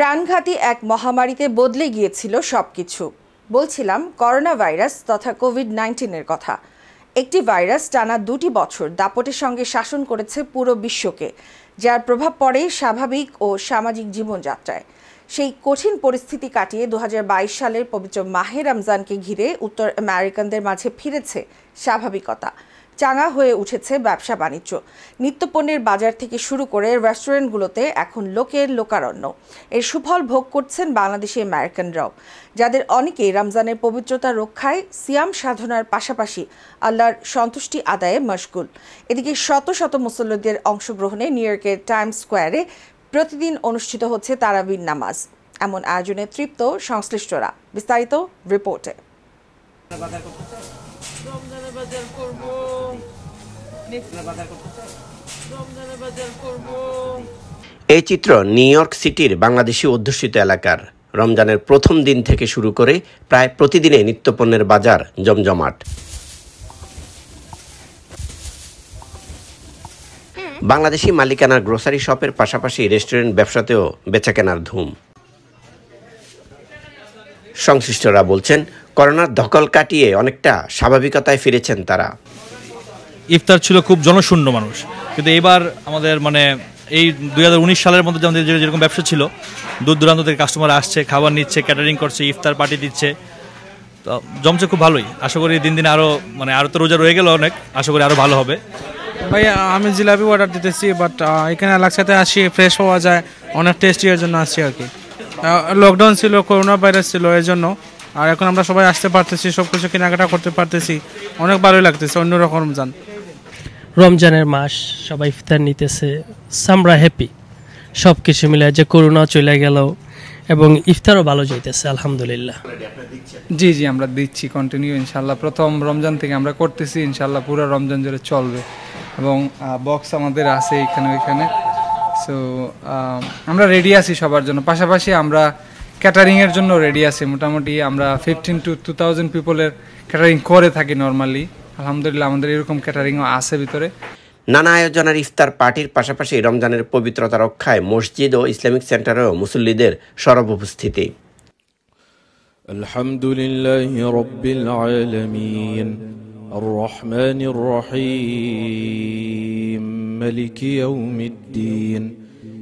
প্রাণঘাতী এক মহামারীতে বদলে গিয়েছিল সব কিছু বলছিলাম করোনা ভাইরাস তথা কোভিড নাইন্টিনের কথা একটি ভাইরাস টানা দুটি বছর দাপটের সঙ্গে শাসন করেছে পুরো বিশ্বকে যার প্রভাব পড়ে স্বাভাবিক ও সামাজিক জীবনযাত্রায় সেই কঠিন পরিস্থিতি কাটিয়ে দু সালের পবিত্র মাহে রমজানকে ঘিরে উত্তর আমেরিকানদের মাঝে ফিরেছে স্বাভাবিকতা চাঙা হয়ে উঠেছে ব্যবসা বাণিজ্য নিত্যপণ্যের বাজার থেকে শুরু করে রেস্টুরেন্টগুলোতে এখন লোকের লোকারণ্য এর সুফল ভোগ করছেন বাংলাদেশি আমেরিকানরাও যাদের অনেকেই রমজানের পবিত্রতা রক্ষায় সিয়াম সাধনার পাশাপাশি আল্লাহর সন্তুষ্টি আদায়ে মশগুল এদিকে শত শত মুসল্লিদের অংশগ্রহণে নিউ ইয়র্কের টাইমস স্কোয়ারে প্রতিদিন অনুষ্ঠিত হচ্ছে তারাবির নামাজ এমন আয়োজনে তৃপ্ত সংশ্লিষ্টরা বিস্তারিত রিপোর্টে এই চিত্র নিউ ইয়র্ক সিটির বাংলাদেশি অধ্যুষিত এলাকার রমজানের প্রথম দিন থেকে শুরু করে প্রায় প্রতিদিনে নিত্যপণ্যের বাজার জমজমাট বাংলাদেশি মালিকানার গ্রোসারি শপের পাশাপাশি রেস্টুরেন্ট ব্যবসাতেও বেচাকেনার ধুম সংশ্লিষ্টরা বলছেন করোনার ধকল কাটিয়ে অনেকটা স্বাভাবিকতায় ফিরেছেন তারা ইফতার ছিল খুব জনশূন্য মানুষ কিন্তু এবার আমাদের মানে এই দুই সালের মধ্যে আমাদের যেরকম ব্যবসা ছিল দূর দূরান্ত থেকে কাস্টমার আসছে খাবার নিচ্ছে ক্যাটারিং করছে ইফতার পার্টি দিচ্ছে তো জমছে খুব ভালোই আশা করি দিন দিন আরও মানে আরও তো রোজা রয়ে গেল অনেক আশা করি আরও ভালো হবে ভাই আমি জিলাপি অর্ডার দিতেছি বাট এখানে লাক্সাতে আসি ফ্রেশ হওয়া যায় অনেক টেস্টি এর জন্য আসছি আর কি লকডাউন ছিল করোনা ভাইরাস ছিল এর জন্য আর এখন আমরা সবাই আসতে পারতেছি সব কিছু কেনাকাটা করতে পারতেছি অনেক ভালোই লাগতেছে অন্যরকম রমজান রমজানের মাস সবাই ইফতার নিতেছে সামরা হ্যাপি সব কিছু মিলে যে করোনা চলে গেল এবং ইফতারও ভালো যাইতেছে আলহামদুলিল্লাহ জি জি আমরা দিচ্ছি কন্টিনিউ ইনশাল্লাহ প্রথম রমজান থেকে আমরা করতেছি ইনশাল্লাহ পুরো রমজান জুড়ে চলবে এবং বক্স আমাদের আছে এখানে ওইখানে সো আমরা রেডি আছি সবার জন্য পাশাপাশি আমরা ক্যাটারিংয়ের জন্য রেডি আছি মোটামুটি আমরা ফিফটিন টু টু থাউজেন্ড পিপলের ক্যাটারিং করে থাকি নর্মালি আলহামদুলিল্লাহ আমাদের এরকম ক্যাটারিংও আছে ভিতরে নানা আয়োজনের ইফতার পার্টির পাশাপাশি রমজানের পবিত্রতা রক্ষায় মসজিদ ও ইসলামিক সেন্টারেও মুসল্লিদের সরব উপস্থিতি الحمد لله رب العالمين الرحمن الرحيم ملك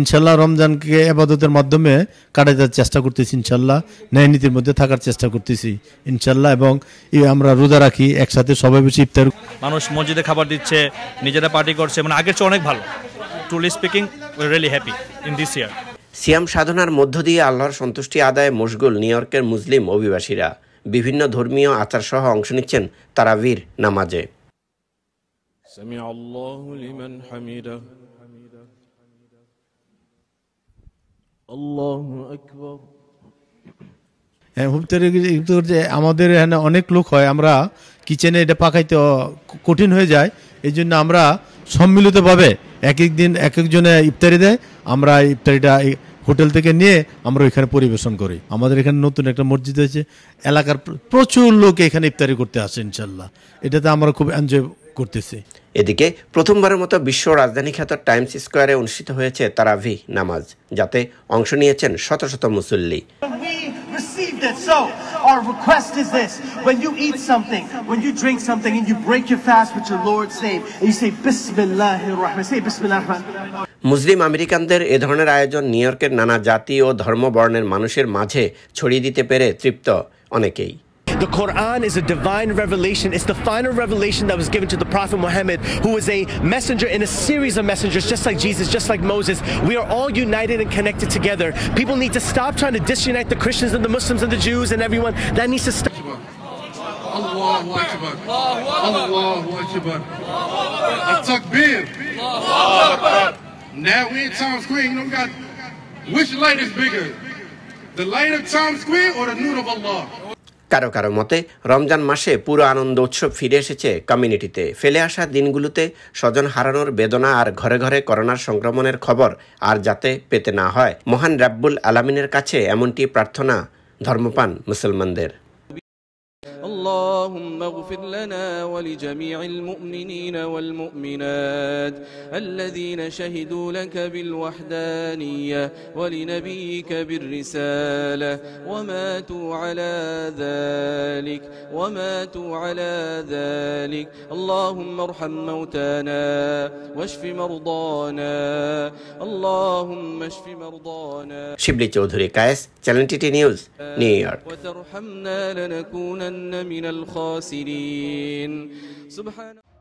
ইনশাল্লাহ রমজানকে আবাদতের মাধ্যমে কাটাতে চেষ্টা করতেছি ইনশাল্লাহ ন্যায়নীতির মধ্যে থাকার চেষ্টা করতেছি ইনশাল্লাহ এবং আমরা রোজা রাখি একসাথে সবাই বেশি ইফতার মানুষ মসজিদে খাবার দিচ্ছে নিজেরা পার্টি করছে মানে আগের চেয়ে অনেক ভালো truly speaking really happy in this year সিয়াম সাধনার মধ্য দিয়ে আল্লাহর সন্তুষ্টি আদায় মশগুল নিউ ইয়র্কের মুসলিম অভিবাসীরা বিভিন্ন ধর্মীয় আচার সহ অংশ নিচ্ছেন তারাবির নামাজে সামি আল্লাহু লিমান হামিদা আল্লাহ হ্যাঁ, আকবর যে আমাদের এখানে অনেক লোক হয় আমরা কিচেনে এটা পাকাইতে কঠিন হয়ে যায় এই জন্য আমরা সম্মিলিতভাবে এক এক দিন এক একজনে ইফতারি দেয় আমরা ইফতারিটা হোটেল থেকে নিয়ে আমরা এখানে পরিবেশন করি আমাদের এখানে নতুন একটা মসজিদ হয়েছে এলাকার প্রচুর লোক এখানে ইফতারি করতে আসে ইনশাল্লাহ এটাতে আমরা খুব এনজয় করতেছে এদিকে প্রথমবারের মতো বিশ্ব রাজধানী খ্যাত টাইমস স্কোয়ারে অনুষ্ঠিত হয়েছে তারাভি নামাজ যাতে অংশ নিয়েছেন শত শত মুসল্লি Our request is this when you eat something, when you drink something, and you break your fast with your Lord's name, and you say Bismillahir Rahman, say Bismillahir Rahman. মুসলিম আমেরিকানদের এ ধরনের আয়োজন নিউ ইয়র্কের নানা জাতি ও ধর্ম বর্ণের মানুষের মাঝে ছড়িয়ে দিতে পেরে তৃপ্ত অনেকেই The Quran is a divine revelation. It's the final revelation that was given to the Prophet Muhammad, who was a messenger in a series of messengers, just like Jesus, just like Moses. We are all united and connected together. People need to stop trying to disunite the Christians and the Muslims and the Jews and everyone. That needs to stop. Allah أكبر الله أكبر التكبير الله أكبر Now we in Times Square, you know we got, which light is bigger? The light of Times Square or the noon of Allah? কারো কারো মতে রমজান মাসে পুরো আনন্দ উৎসব ফিরে এসেছে কমিউনিটিতে ফেলে আসা দিনগুলোতে স্বজন হারানোর বেদনা আর ঘরে ঘরে করোনার সংক্রমণের খবর আর যাতে পেতে না হয় মহান রাব্বুল আলামিনের কাছে এমনটি প্রার্থনা ধর্মপান মুসলমানদের اللهم اغفر لنا ولجميع المؤمنين والمؤمنات الذين شهدوا لك بالوحدانية ولنبيك بالرسالة وماتوا على ذلك وماتوا على ذلك اللهم ارحم موتانا واشف مرضانا اللهم اشف مرضانا شبلي Chowdhury Kayes channel TT news new وترحمنا لنكونن لتكونن من الخاسرين سبحان